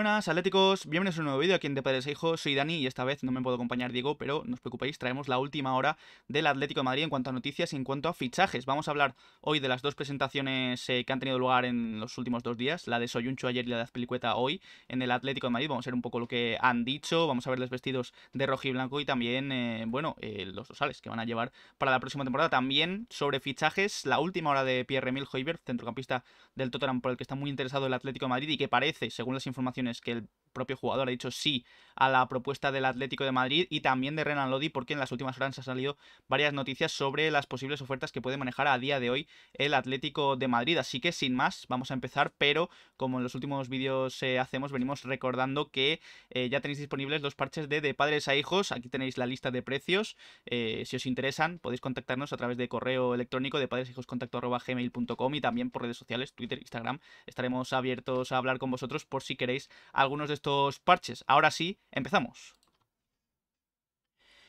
buenas, atléticos. Bienvenidos a un nuevo vídeo aquí en Te Padres e Hijos. Soy Dani y esta vez no me puedo acompañar Diego, pero no os preocupéis, traemos la última hora del Atlético de Madrid en cuanto a noticias y en cuanto a fichajes. Vamos a hablar hoy de las dos presentaciones eh, que han tenido lugar en los últimos dos días, la de Soyuncho ayer y la de Azpilicueta hoy en el Atlético de Madrid. Vamos a ver un poco lo que han dicho, vamos a ver los vestidos de rojo y blanco y también, eh, bueno, eh, los dosales que van a llevar para la próxima temporada. También sobre fichajes, la última hora de Pierre-Emil Hoiberg, centrocampista del Tottenham por el que está muy interesado el Atlético de Madrid y que parece, según las informaciones es que el propio jugador ha dicho sí a la propuesta del Atlético de Madrid y también de Renan Lodi, porque en las últimas horas han salido varias noticias sobre las posibles ofertas que puede manejar a día de hoy el Atlético de Madrid. Así que sin más, vamos a empezar, pero como en los últimos vídeos eh, hacemos, venimos recordando que eh, ya tenéis disponibles los parches de, de, padres a hijos. Aquí tenéis la lista de precios. Eh, si os interesan, podéis contactarnos a través de correo electrónico de gmail.com y también por redes sociales, Twitter, Instagram. Estaremos abiertos a hablar con vosotros por si queréis algunos de estos parches. Ahora sí, empezamos.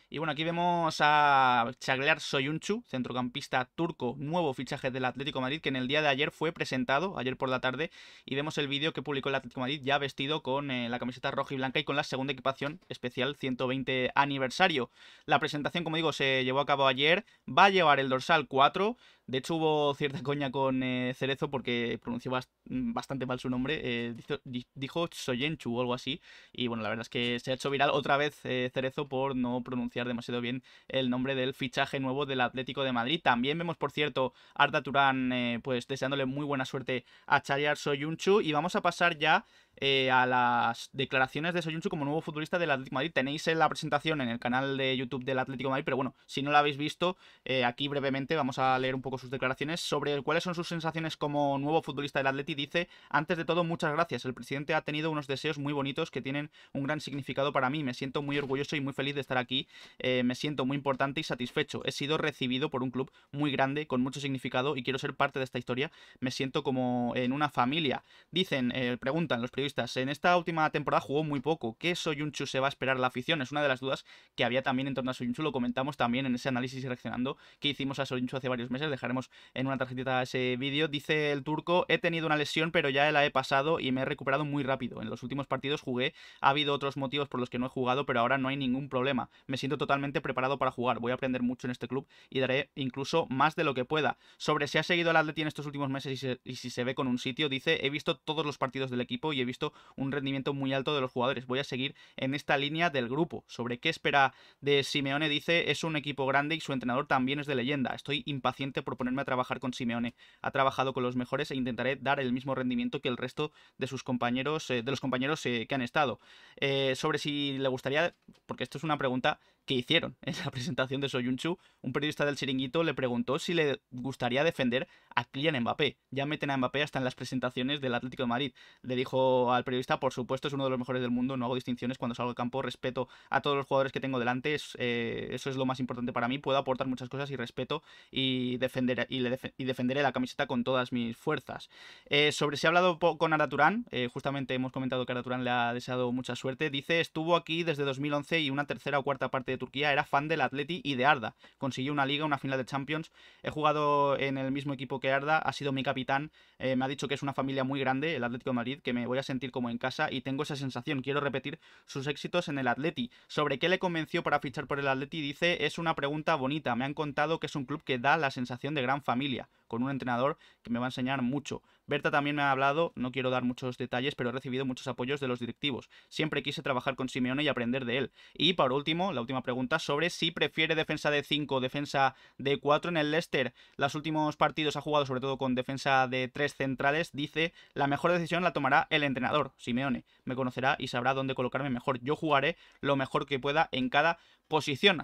Y bueno, aquí vemos a Chaglar Soyuncu, centrocampista turco, nuevo fichaje del Atlético Madrid, que en el día de ayer fue presentado, ayer por la tarde, y vemos el vídeo que publicó el Atlético Madrid ya vestido con eh, la camiseta roja y blanca y con la segunda equipación especial 120 aniversario. La presentación, como digo, se llevó a cabo ayer, va a llevar el dorsal 4, de hecho, hubo cierta coña con eh, Cerezo porque pronunció mm, bastante mal su nombre. Eh, dijo, dijo Soyenchu o algo así. Y bueno, la verdad es que se ha hecho viral otra vez eh, Cerezo por no pronunciar demasiado bien el nombre del fichaje nuevo del Atlético de Madrid. También vemos, por cierto, Arda Turán pues deseándole muy buena suerte a Chariar Soyunchu. Y vamos a pasar ya eh, a las declaraciones de Soyuncu como nuevo futbolista del Atlético Madrid. Tenéis la presentación en el canal de YouTube del Atlético de Madrid, pero bueno, si no la habéis visto, eh, aquí brevemente vamos a leer un poco sus declaraciones sobre cuáles son sus sensaciones como nuevo futbolista del Atlético. Dice, antes de todo, muchas gracias. El presidente ha tenido unos deseos muy bonitos que tienen un gran significado para mí. Me siento muy orgulloso y muy feliz de estar aquí. Eh, me siento muy importante y satisfecho. He sido recibido por un club muy grande, con mucho significado y quiero ser parte de esta historia. Me siento como en una familia. Dicen, preguntan los en esta última temporada jugó muy poco. ¿Qué Soyunchu se va a esperar la afición? Es una de las dudas que había también en torno a Soyunchu. Lo comentamos también en ese análisis reaccionando que hicimos a Soyunchu hace varios meses. Dejaremos en una tarjetita ese vídeo. Dice el turco, he tenido una lesión pero ya la he pasado y me he recuperado muy rápido. En los últimos partidos jugué. Ha habido otros motivos por los que no he jugado pero ahora no hay ningún problema. Me siento totalmente preparado para jugar. Voy a aprender mucho en este club y daré incluso más de lo que pueda. Sobre si ha seguido el Atleti en estos últimos meses y, si se ve con un sitio, dice, he visto todos los partidos del equipo y he visto un rendimiento muy alto de los jugadores. Voy a seguir en esta línea del grupo. Sobre qué espera de Simeone, dice, es un equipo grande y su entrenador también es de leyenda. Estoy impaciente por ponerme a trabajar con Simeone. Ha trabajado con los mejores e intentaré dar el mismo rendimiento que el resto de sus compañeros, eh, de los compañeros eh, que han estado. Eh, sobre si le gustaría, porque esto es una pregunta hicieron en la presentación de Soyunchu, un periodista del Chiringuito le preguntó si le gustaría defender a Kylian Mbappé. Ya meten a Mbappé hasta en las presentaciones del Atlético de Madrid. Le dijo al periodista, por supuesto, es uno de los mejores del mundo, no hago distinciones cuando salgo al campo, respeto a todos los jugadores que tengo delante, eh, eso es lo más importante para mí, puedo aportar muchas cosas y respeto y, defender, y, le defenderé la camiseta con todas mis fuerzas. Eh, sobre si ha hablado con Araturán, eh, justamente hemos comentado que Araturán le ha deseado mucha suerte, dice, estuvo aquí desde 2011 y una tercera o cuarta parte de Turquía, era fan del Atleti y de Arda. Consiguió una liga, una final de Champions. He jugado en el mismo equipo que Arda, ha sido mi capitán. Eh, me ha dicho que es una familia muy grande, el Atlético de Madrid, que me voy a sentir como en casa y tengo esa sensación. Quiero repetir sus éxitos en el Atleti. Sobre qué le convenció para fichar por el Atleti, dice, es una pregunta bonita. Me han contado que es un club que da la sensación de gran familia, con un entrenador que me va a enseñar mucho. Berta también me ha hablado, no quiero dar muchos detalles, pero he recibido muchos apoyos de los directivos. Siempre quise trabajar con Simeone y aprender de él. Y por último, la última pregunta sobre si prefiere defensa de 5 o defensa de 4 en el Leicester. Los últimos partidos ha jugado sobre todo con defensa de 3 centrales. Dice, la mejor decisión la tomará el entrenador, Simeone. Me conocerá y sabrá dónde colocarme mejor. Yo jugaré lo mejor que pueda en cada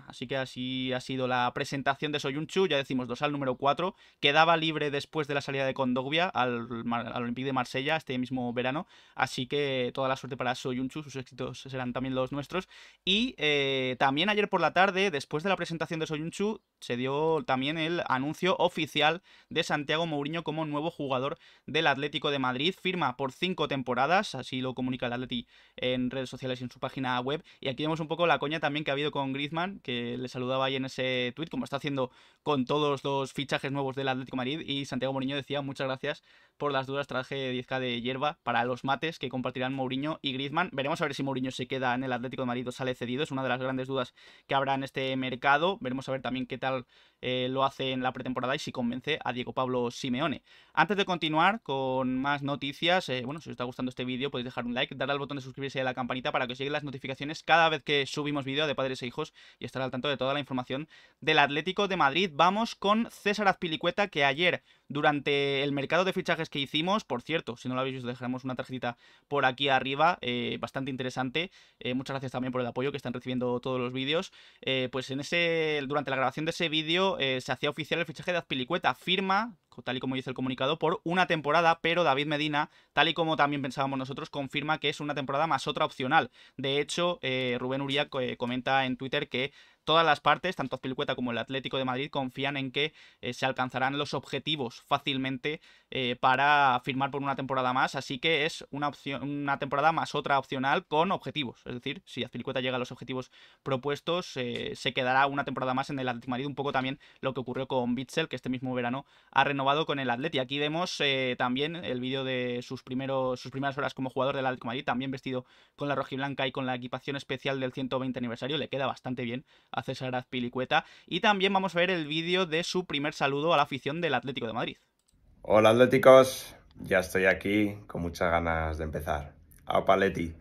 Así que así ha sido la presentación de Soyunchu, ya decimos dos al número 4, quedaba libre después de la salida de Condogbia al, al Olympique de Marsella este mismo verano. Así que toda la suerte para Soyunchu, sus éxitos serán también los nuestros. Y eh, también ayer por la tarde, después de la presentación de Soyunchu, se dio también el anuncio oficial de Santiago Mourinho como nuevo jugador del Atlético de Madrid. Firma por cinco temporadas, así lo comunica el Atleti en redes sociales y en su página web. Y aquí vemos un poco la coña también que ha habido con Griezmann, que le saludaba ahí en ese tuit, como está haciendo con todos los fichajes nuevos del Atlético Madrid. Y Santiago Mourinho decía, muchas gracias por las dudas, traje 10k de hierba para los mates que compartirán Mourinho y Griezmann. Veremos a ver si Mourinho se queda en el Atlético de Madrid o sale cedido, es una de las grandes dudas que habrá en este mercado. Veremos a ver también qué tal eh, lo hace en la pretemporada y si convence a Diego Pablo Simeone. Antes de continuar con más noticias, eh, bueno, si os está gustando este vídeo podéis dejar un like, darle al botón de suscribirse y a la campanita para que os lleguen las notificaciones cada vez que subimos vídeo de Padres e Hijos y estar al tanto de toda la información del Atlético de Madrid. Vamos con César Azpilicueta, que ayer durante el mercado de fichajes que hicimos. Por cierto, si no lo habéis visto, dejaremos una tarjetita por aquí arriba, eh, bastante interesante. Eh, muchas gracias también por el apoyo que están recibiendo todos los vídeos. Eh, pues en ese, durante la grabación de ese vídeo se hacía oficial el fichaje de Azpilicueta. Firma, tal y como dice el comunicado, por una temporada, pero David Medina, tal y como también pensábamos nosotros, confirma que es una temporada más otra opcional. De hecho, Rubén Uriac comenta en Twitter que todas las partes, tanto Azpilicueta como el Atlético de Madrid, confían en que eh, se alcanzarán los objetivos fácilmente eh, para firmar por una temporada más. Así que es una, opción, una temporada más otra opcional con objetivos. Es decir, si Azpilicueta llega a los objetivos propuestos, eh, se quedará una temporada más en el Atlético de Madrid. Un poco también lo que ocurrió con Bitzel, que este mismo verano ha renovado con el Atleti. Aquí vemos también el vídeo de sus, primeros, sus primeras horas como jugador del Atlético de Madrid, también vestido con la rojiblanca y con la equipación especial del 120 aniversario. Le queda bastante bien a César Azpilicueta. Y también vamos a ver el vídeo de su primer saludo a la afición del Atlético de Madrid. Hola Atléticos, ya estoy aquí con muchas ganas de empezar. A Paletti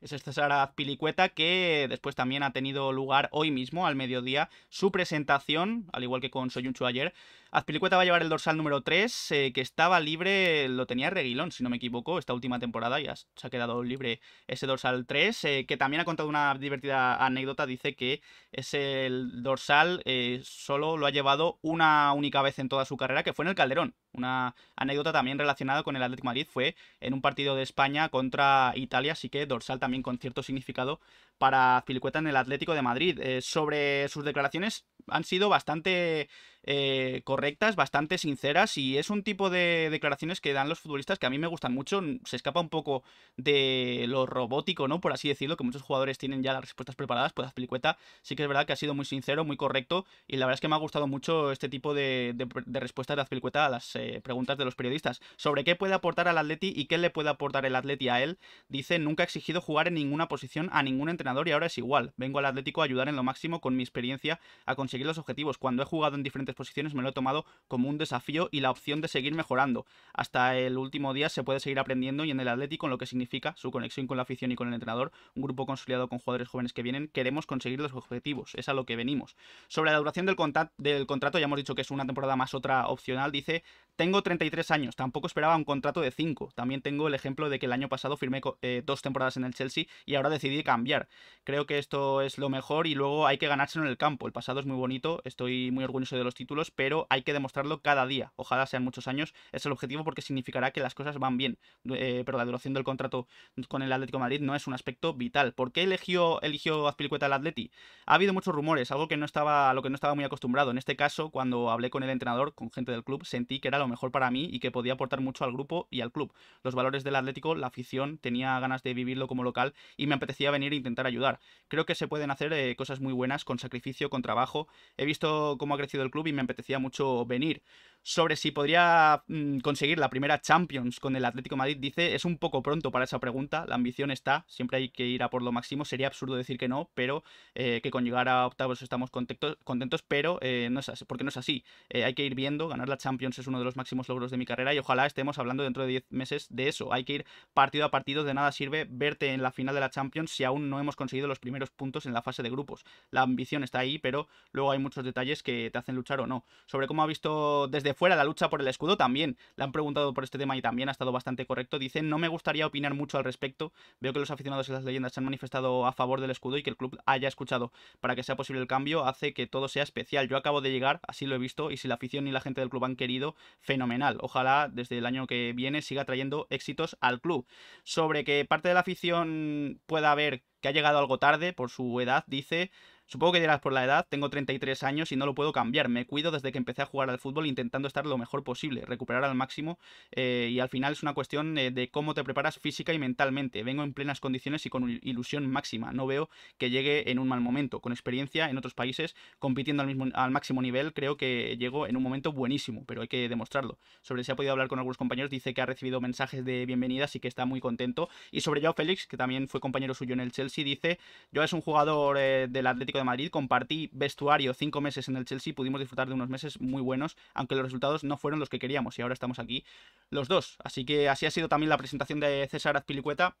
es César Azpilicueta, que después también ha tenido lugar hoy mismo, al mediodía, su presentación, al igual que con Soyunchu ayer, Azpilicueta va a llevar el dorsal número 3, eh, que estaba libre, lo tenía Reguilón, si no me equivoco, esta última temporada ya se ha quedado libre ese dorsal 3, eh, que también ha contado una divertida anécdota, dice que ese dorsal eh, solo lo ha llevado una única vez en toda su carrera, que fue en el Calderón. Una anécdota también relacionada con el Atlético Madrid fue en un partido de España contra Italia, así que dorsal también con cierto significado para Azpilicueta en el Atlético de Madrid. sobre sus declaraciones han sido bastante eh, correctas, bastante sinceras y es un tipo de declaraciones que dan los futbolistas que a mí me gustan mucho, mm, se escapa un poco de lo robótico, ¿no? Por así decirlo, que muchos jugadores tienen ya las respuestas preparadas, pues Azpilicueta sí que es verdad que ha sido muy sincero, muy correcto y la verdad es que me ha gustado mucho este tipo de, respuestas de Azpilicueta a las eh, preguntas de los periodistas sobre qué puede aportar al Atleti y qué le puede aportar el Atleti a él. Dice, nunca ha exigido jugar en ninguna posición a ningún entrenador y ahora es igual. Vengo al Atlético a ayudar en lo máximo con mi experiencia a conseguir los objetivos. Cuando he jugado en diferentes posiciones, me lo he tomado como un desafío y la opción de seguir mejorando. Hasta el último día se puede seguir aprendiendo y en el Atlético, lo que significa su conexión con la afición y con el entrenador, un grupo consolidado con jugadores jóvenes que vienen, queremos conseguir los objetivos, es a lo que venimos. Sobre la duración del, del contrato, ya hemos dicho que es una temporada más otra opcional, dice, tengo 33 años, tampoco esperaba un contrato de 5. También tengo el ejemplo de que el año pasado firmé eh, dos temporadas en el Chelsea y ahora decidí cambiar. Creo que esto es lo mejor y luego hay que ganárselo en el campo. El pasado es muy bonito, estoy muy orgulloso de los pero hay que demostrarlo cada día. Ojalá sean muchos años, es el objetivo porque significará que las cosas van bien. Eh, pero la duración del contrato con el Atlético Madrid no es un aspecto vital. ¿Por qué eligió, eligió Azpilicueta el Atleti? Ha habido muchos rumores, algo que no estaba, a lo que no estaba muy acostumbrado. En este caso, cuando hablé con el entrenador, con gente del club, sentí que era lo mejor para mí y que podía aportar mucho al grupo y al club. Los valores del Atlético, la afición, tenía ganas de vivirlo como local y me apetecía venir e intentar ayudar. Creo que se pueden hacer eh, cosas muy buenas con sacrificio, con trabajo. He visto cómo ha crecido el club y me apetecía mucho venir sobre si podría mm, conseguir la primera Champions con el Atlético Madrid, dice, es un poco pronto para esa pregunta, la ambición está, siempre hay que ir a por lo máximo, sería absurdo decir que no, pero eh, que con llegar a octavos estamos contentos, pero eh, no es así, porque no es así, eh, hay que ir viendo, ganar la Champions es uno de los máximos logros de mi carrera y ojalá estemos hablando dentro de 10 meses de eso, hay que ir partido a partido, de nada sirve verte en la final de la Champions si aún no hemos conseguido los primeros puntos en la fase de grupos, la ambición está ahí, pero luego hay muchos detalles que te hacen luchar o no. Sobre cómo ha visto desde fuera la lucha por el escudo también. Le han preguntado por este tema y también ha estado bastante correcto. Dice, no me gustaría opinar mucho al respecto. Veo que los aficionados y las leyendas se han manifestado a favor del escudo y que el club haya escuchado. Para que sea posible el cambio, hace que todo sea especial. Yo acabo de llegar, así lo he visto, y si la afición y la gente del club han querido, fenomenal. Ojalá desde el año que viene siga trayendo éxitos al club. Sobre que parte de la afición pueda ver que ha llegado algo tarde por su edad, dice, Supongo que dirás por la edad, tengo 33 años y no lo puedo cambiar. Me cuido desde que empecé a jugar al fútbol intentando estar lo mejor posible, recuperar al máximo eh, y al final es una cuestión eh, de cómo te preparas física y mentalmente. Vengo en plenas condiciones y con ilusión máxima. No veo que llegue en un mal momento. Con experiencia en otros países, compitiendo al, mismo, al máximo nivel, creo que llego en un momento buenísimo, pero hay que demostrarlo. Sobre si ha podido hablar con algunos compañeros, dice que ha recibido mensajes de bienvenida, y que está muy contento. Y sobre Joao Félix, que también fue compañero suyo en el Chelsea, dice, yo es un jugador eh, del Atlético Madrid. Compartí vestuario cinco meses en el Chelsea, pudimos disfrutar de unos meses muy buenos, aunque los resultados no fueron los que queríamos y ahora estamos aquí los dos. Así que así ha sido también la presentación de César Azpilicueta.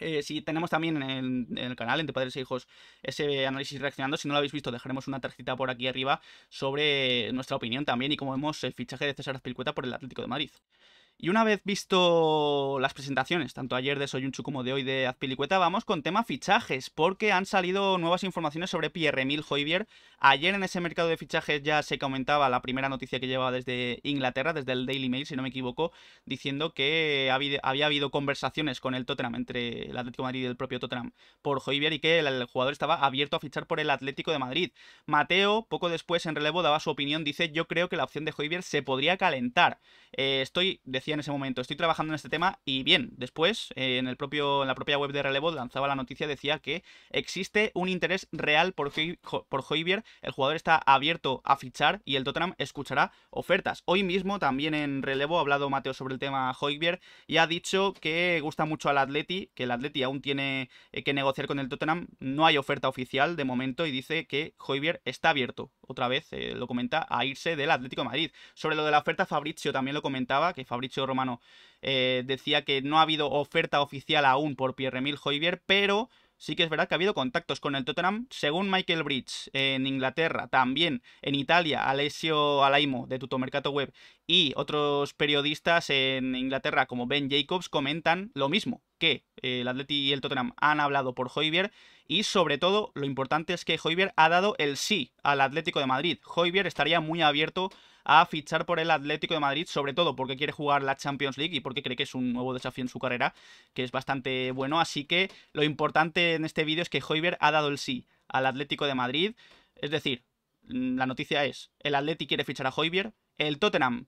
Eh, si tenemos también en, el canal, entre padres e hijos, ese análisis reaccionando. Si no lo habéis visto, dejaremos una tarjeta por aquí arriba sobre nuestra opinión también y como vemos el fichaje de César Azpilicueta por el Atlético de Madrid. Y una vez visto las presentaciones, tanto ayer de Soyunchu como de hoy de Azpilicueta, vamos con tema fichajes, porque han salido nuevas informaciones sobre Pierre-Emil Ayer en ese mercado de fichajes ya se comentaba la primera noticia que llevaba desde Inglaterra, desde el Daily Mail, si no me equivoco, diciendo que había habido conversaciones con el Tottenham, entre el Atlético de Madrid y el propio Tottenham, por Hoybier y que el jugador estaba abierto a fichar por el Atlético de Madrid. Mateo, poco después en relevo, daba su opinión, dice, yo creo que la opción de joyvier se podría calentar. Eh, estoy... De en ese momento, estoy trabajando en este tema y bien, después eh, en, el propio, en la propia web de Relevo lanzaba la noticia, decía que existe un interés real por, por Hoybier, el jugador está abierto a fichar y el Tottenham escuchará ofertas. Hoy mismo también en Relevo ha hablado Mateo sobre el tema Hoybier y ha dicho que gusta mucho al Atleti, que el Atleti aún tiene eh, que negociar con el Tottenham, no hay oferta oficial de momento y dice que Hoybier está abierto, otra vez eh, lo comenta, a irse del Atlético de Madrid. Sobre lo de la oferta Fabricio también lo comentaba, que Fabricio Romano eh, decía que no ha habido oferta oficial aún por Pierre-Emile pero sí que es verdad que ha habido contactos con el Tottenham, según Michael Bridge, en Inglaterra, también en Italia, Alessio Alaimo de Tutomercato Web y otros periodistas en Inglaterra como Ben Jacobs comentan lo mismo, que eh, el Atleti y el Tottenham han hablado por Joyvier y sobre todo lo importante es que Joyvier ha dado el sí al Atlético de Madrid. Joyvier estaría muy abierto a fichar por el Atlético de Madrid, sobre todo porque quiere jugar la Champions League y porque cree que es un nuevo desafío en su carrera, que es bastante bueno. Así que lo importante en este vídeo es que Hoiber ha dado el sí al Atlético de Madrid. Es decir, mm, la noticia es, el Atleti quiere fichar a Hoibier, el Tottenham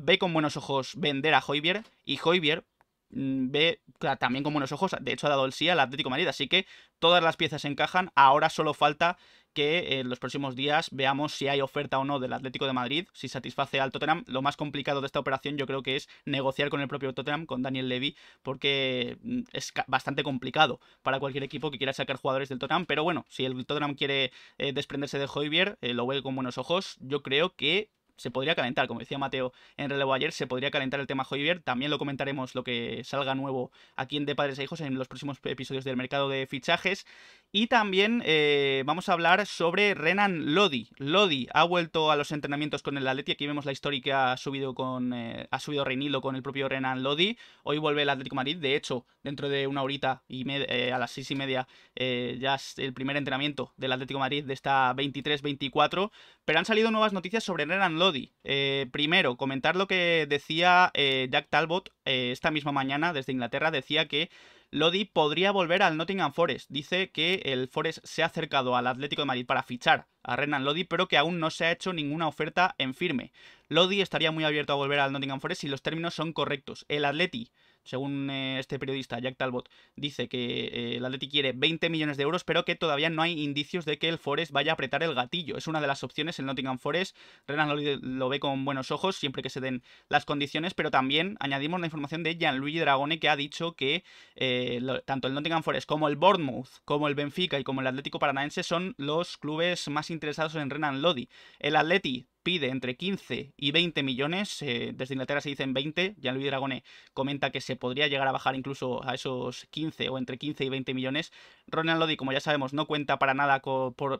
ve con buenos ojos vender a Hoibier y Hoibier mm, ve también con buenos ojos, de hecho ha dado el sí al Atlético de Madrid, así que todas las piezas encajan, ahora solo falta que en los próximos días veamos si hay oferta o no del Atlético de Madrid, si satisface al Tottenham. Lo más complicado de esta operación yo creo que es negociar con el propio Tottenham, con Daniel Levy, porque mm, es bastante complicado para cualquier equipo que quiera sacar jugadores del Tottenham. Pero bueno, si el Tottenham quiere eh, desprenderse de Hoybier, eh, lo veo con buenos ojos. Yo creo que se podría calentar, como decía Mateo en relevo ayer, se podría calentar el tema Javier También lo comentaremos lo que salga nuevo aquí en De Padres e Hijos en los próximos episodios del mercado de fichajes. Y también eh, vamos a hablar sobre Renan Lodi. Lodi ha vuelto a los entrenamientos con el Atleti. Aquí vemos la historia que ha subido con eh, ha subido Reinilo con el propio Renan Lodi. Hoy vuelve el Atlético Madrid. De hecho, dentro de una horita y eh, a las seis y media ya es el primer entrenamiento del Atlético Madrid de esta 23-24. Pero han salido nuevas noticias sobre Renan Lodi Lodi. Eh, primero, comentar lo que decía eh, Jack Talbot eh, esta misma mañana desde Inglaterra. Decía que Lodi podría volver al Nottingham Forest. Dice que el Forest se ha acercado al Atlético de Madrid para fichar a Renan Lodi, pero que aún no se ha hecho ninguna oferta en firme. Lodi estaría muy abierto a volver al Nottingham Forest si los términos son correctos. El Atleti según eh, este periodista Jack Talbot, dice que eh, el Atleti quiere 20 millones de euros, pero que todavía no hay indicios de que el Forest vaya a apretar el gatillo. Es una de las opciones el Nottingham Forest. Renan Lodi lo ve con buenos ojos siempre que se den las condiciones, pero también añadimos la información de Gianluigi Dragone que ha dicho que eh, tanto el Nottingham Forest como el Bournemouth, como el Benfica y como el Atlético Paranaense son los clubes más interesados en Renan Lodi. El Atleti pide entre 15 y 20 millones, desde Inglaterra se dicen 20, Gianluigi Dragone comenta que se podría llegar a bajar incluso a esos 15 o entre 15 y 20 millones. Ronald Lodi, como ya sabemos, no cuenta para nada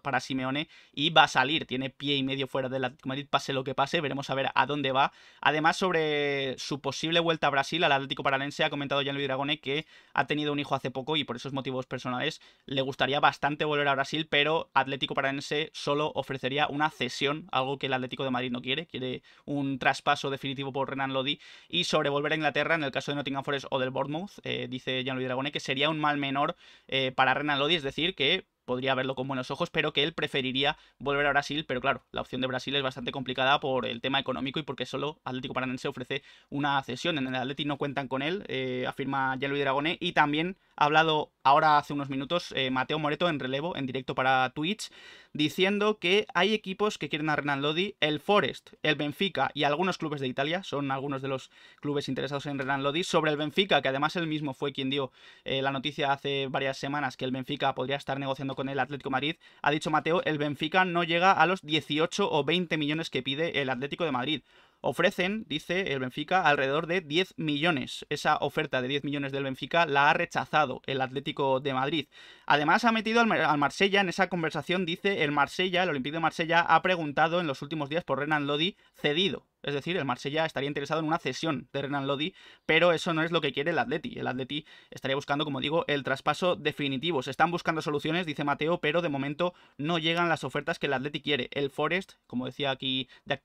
para Simeone y va a salir, tiene pie y medio fuera del Atlético Madrid, pase lo que pase, veremos a ver a dónde va. Además, sobre su posible vuelta a Brasil, al Atlético Paralense ha comentado Luis Dragone que ha tenido un hijo hace poco y por esos motivos personales le gustaría bastante volver a Brasil, pero Atlético Paranense solo ofrecería una cesión, algo que el Atlético de Madrid no quiere, quiere un traspaso definitivo por Renan Lodi y sobre volver a Inglaterra, en el caso de no Nottingham o del Bournemouth, eh, dice Gianluigi Dragone, que sería un mal menor eh, para Renan Lodi, es decir, que podría verlo con buenos ojos, pero que él preferiría volver a Brasil, pero claro, la opción de Brasil es bastante complicada por el tema económico y porque solo Atlético Paranense ofrece una cesión. En el Atlético no cuentan con él, eh, afirma Gianluigi Dragone, y también ha hablado ahora hace unos minutos eh, Mateo Moreto en relevo, en directo para Twitch, diciendo que hay equipos que quieren a Renan Lodi, el Forest, el Benfica y algunos clubes de Italia, son algunos de los clubes interesados en Renan Lodi, sobre el Benfica, que además él mismo fue quien dio eh, la noticia hace varias semanas que el Benfica podría estar negociando con el Atlético Madrid, ha dicho Mateo, el Benfica no llega a los 18 o 20 millones que pide el Atlético de Madrid. Ofrecen, dice el Benfica, alrededor de 10 millones. Esa oferta de 10 millones del Benfica la ha rechazado el Atlético de Madrid. Además, ha metido al, al Marsella en esa conversación, dice el Marsella, el Olympique de Marsella, ha preguntado en los últimos días por Renan Lodi cedido es decir, el Marsella estaría interesado en una cesión de Renan Lodi, pero eso no es lo que quiere el Atleti. El Atleti estaría buscando, como digo, el traspaso definitivo. Se están buscando soluciones, dice Mateo, pero de momento no llegan las ofertas que el Atleti quiere. El Forest, como decía aquí Jack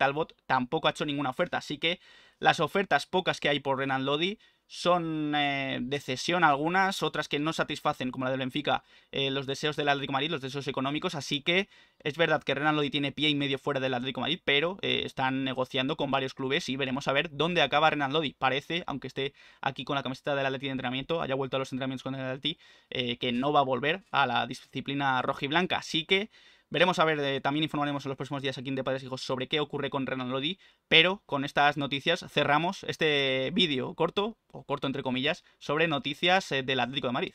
tampoco ha hecho ninguna oferta. Así que las ofertas pocas que hay por Renan Lodi son eh, de cesión algunas, otras que no satisfacen, como la de Benfica, eh, los deseos del Atlético de Madrid, los deseos económicos. Así que es verdad que Renan Lodi tiene pie y medio fuera del Atlético de Madrid, pero eh, están negociando con varios clubes y veremos a ver dónde acaba Renan Lodi. Parece, aunque esté aquí con la camiseta del Atlético de entrenamiento, haya vuelto a los entrenamientos con el Atlético, que no va a volver a la disciplina roja y blanca. Así que Veremos a ver, eh, también informaremos en los próximos días aquí en De Padres e Hijos sobre qué ocurre con Renan Lodi, pero con estas noticias cerramos este vídeo corto, o corto entre comillas, sobre noticias eh, del Atlético de Madrid.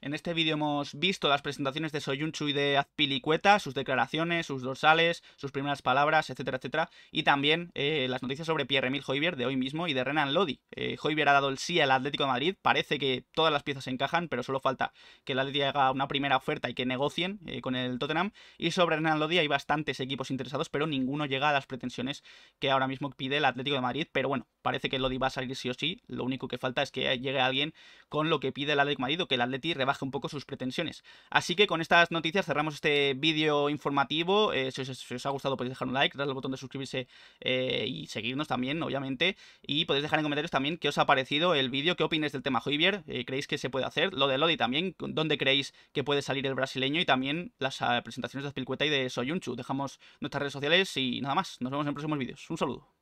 En este vídeo hemos visto las presentaciones de Soyunchu y de Azpilicueta, sus declaraciones, sus dorsales, sus primeras palabras, etcétera, etcétera. Y también eh, las noticias sobre Pierre-Emil Hoybier de hoy mismo y de Renan Lodi. Eh, ha dado el sí al Atlético de Madrid, parece que todas las piezas encajan, pero solo falta que el Atlético haga una primera oferta y que negocien eh, con el Tottenham. Y sobre Renan Lodi hay bastantes equipos interesados, pero ninguno llega a las pretensiones que ahora mismo pide el Atlético de Madrid. Pero bueno, parece que Lodi va a salir sí o sí. Lo único que falta es que llegue alguien con lo que pide el Atlético de Madrid que el Atlético baje un poco sus pretensiones. Así que con estas noticias cerramos este vídeo informativo. Eh, si, os, ha gustado podéis dejar un like, darle al botón de suscribirse eh, y seguirnos también, obviamente. Y podéis dejar en comentarios también qué os ha parecido el vídeo, qué opináis del tema Javier, eh, creéis que se puede hacer, lo de Lodi también, dónde creéis que puede salir el brasileño y también las ah, presentaciones de Azpilcueta y de Soyunchu. Dejamos nuestras redes sociales y nada más. Nos vemos en próximos vídeos. Un saludo.